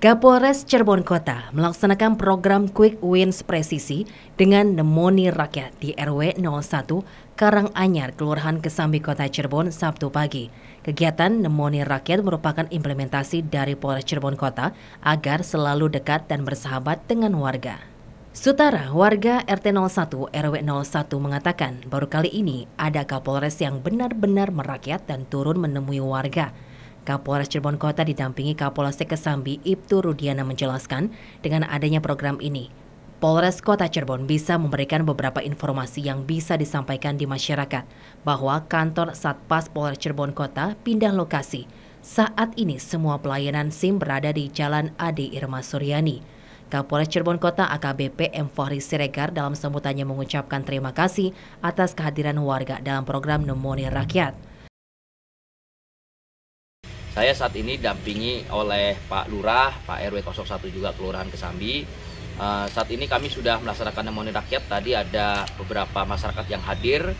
Kapolres Cirebon Kota melaksanakan program Quick Wins Presisi dengan nemoni rakyat di RW 01 Karanganyar, Kelurahan Kesambi Kota Cirebon, Sabtu pagi. Kegiatan nemoni rakyat merupakan implementasi dari Polres Cirebon Kota agar selalu dekat dan bersahabat dengan warga. Sutara, warga RT 01 RW 01 mengatakan baru kali ini ada Kapolres yang benar-benar merakyat dan turun menemui warga Kapolres Cirebon Kota didampingi Kapolsek Kesambi Ibtu Rudiana menjelaskan dengan adanya program ini, Polres Kota Cirebon bisa memberikan beberapa informasi yang bisa disampaikan di masyarakat bahwa kantor Satpas Polres Cirebon Kota pindah lokasi. Saat ini semua pelayanan SIM berada di Jalan Ade Irma Suryani. Kapolres Cirebon Kota AKBP M. Fahri Siregar dalam sambutannya mengucapkan terima kasih atas kehadiran warga dalam program Nemoni Rakyat. Saya saat ini dampingi oleh Pak Lurah, Pak RW 01 juga Kelurahan Kesambi. Uh, saat ini kami sudah melaksanakan demoni rakyat. Tadi ada beberapa masyarakat yang hadir,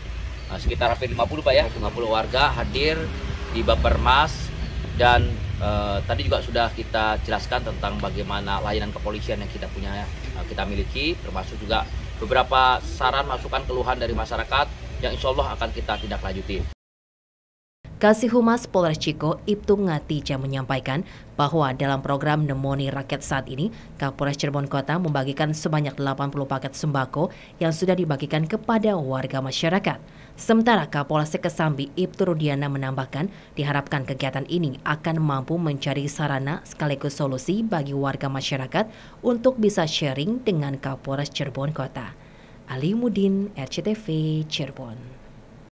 uh, sekitar hampir 50 Pak ya, 50 warga hadir di Bapermas dan uh, tadi juga sudah kita jelaskan tentang bagaimana layanan kepolisian yang kita punya, uh, kita miliki, termasuk juga beberapa saran masukan keluhan dari masyarakat yang insya Allah akan kita tindak lanjuti. Kasih Humas Polres Ciko, Ibtu Ngatija menyampaikan bahwa dalam program Nemoni Rakyat saat ini, Kapolres Cirebon Kota membagikan sebanyak 80 paket sembako yang sudah dibagikan kepada warga masyarakat. Sementara Kapolres Kesambi Ibtu Rudiana menambahkan, diharapkan kegiatan ini akan mampu mencari sarana sekaligus solusi bagi warga masyarakat untuk bisa sharing dengan Kapolres Cirebon Kota. Ali Mudin, RCTV, Cirebon.